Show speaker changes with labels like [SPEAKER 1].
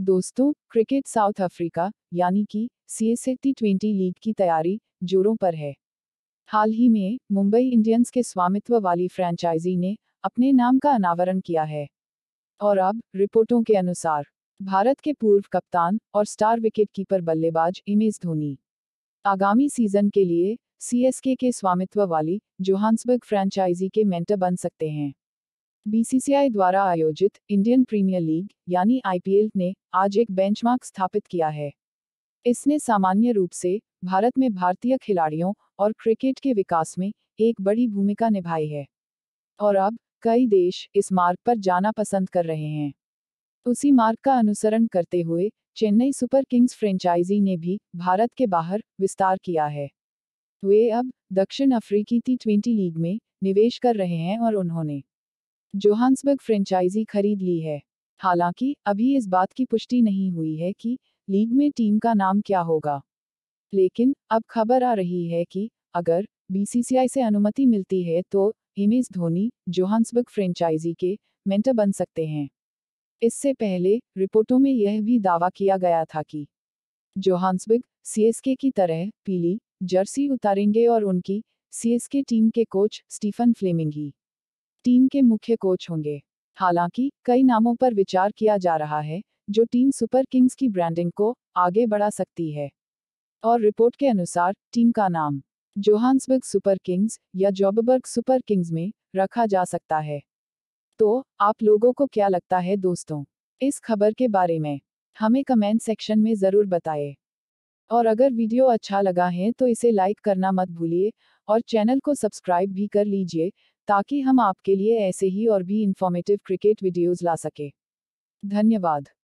[SPEAKER 1] दोस्तों cricket south Africa यानी कि सी टी ट्वेंटी लीग की तैयारी जोरों पर है हाल ही में मुंबई इंडियंस के स्वामित्व वाली फ्रेंचाइजी ने अपने नाम का अनावरण किया है और अब रिपोर्टों के अनुसार भारत के पूर्व कप्तान और स्टार विकेटकीपर बल्लेबाज इमेज धोनी आगामी सीजन के लिए सीएसके के स्वामित्व वाली जोहान्सबर्ग फ्रेंचाइजी के मेंटर बन सकते हैं बीसीसीआई द्वारा आयोजित इंडियन प्रीमियर लीग यानी आईपीएल ने आज एक बेंचमार्क स्थापित किया है इसने सामान्य रूप से भारत में भारतीय खिलाड़ियों और क्रिकेट के विकास में एक बड़ी भूमिका निभाई है और अब कई देश इस मार्ग पर जाना पसंद कर रहे हैं उसी मार्ग का अनुसरण करते हुए चेन्नई सुपर किंग्स फ्रेंचाइजी ने भी भारत के बाहर विस्तार किया है वे अब दक्षिण अफ्रीकी टी ट्वेंटी लीग में निवेश कर रहे हैं और उन्होंने जोहान्सबर्ग फ्रेंचाइजी खरीद ली है हालांकि अभी इस बात की पुष्टि नहीं हुई है कि लीग में टीम का नाम क्या होगा लेकिन अब खबर आ रही है कि अगर बीसीसीआई से अनुमति मिलती है तो हिमेश धोनी जोहान्सबर्ग फ्रेंचाइजी के मेंटर बन सकते हैं इससे पहले रिपोर्टों में यह भी दावा किया गया था कि जोहान्सबर्ग सीएसके की तरह पीली जर्सी उतारेंगे और उनकी सीएसके टीम के कोच स्टीफन फ्लेमिंग ही टीम के मुख्य कोच होंगे हालांकि कई नामों पर विचार किया जा रहा है जो टीम सुपर किंग्स की ब्रांडिंग को आगे बढ़ा सकती है और रिपोर्ट के अनुसार टीम का नाम जोहान्सबर्ग सुपर किंग्स या जॉबबर्ग सुपर किंग्स में रखा जा सकता है तो आप लोगों को क्या लगता है दोस्तों इस खबर के बारे में हमें कमेंट सेक्शन में ज़रूर बताएं और अगर वीडियो अच्छा लगा है तो इसे लाइक करना मत भूलिए और चैनल को सब्सक्राइब भी कर लीजिए ताकि हम आपके लिए ऐसे ही और भी इन्फॉर्मेटिव क्रिकेट वीडियोज़ ला सकें धन्यवाद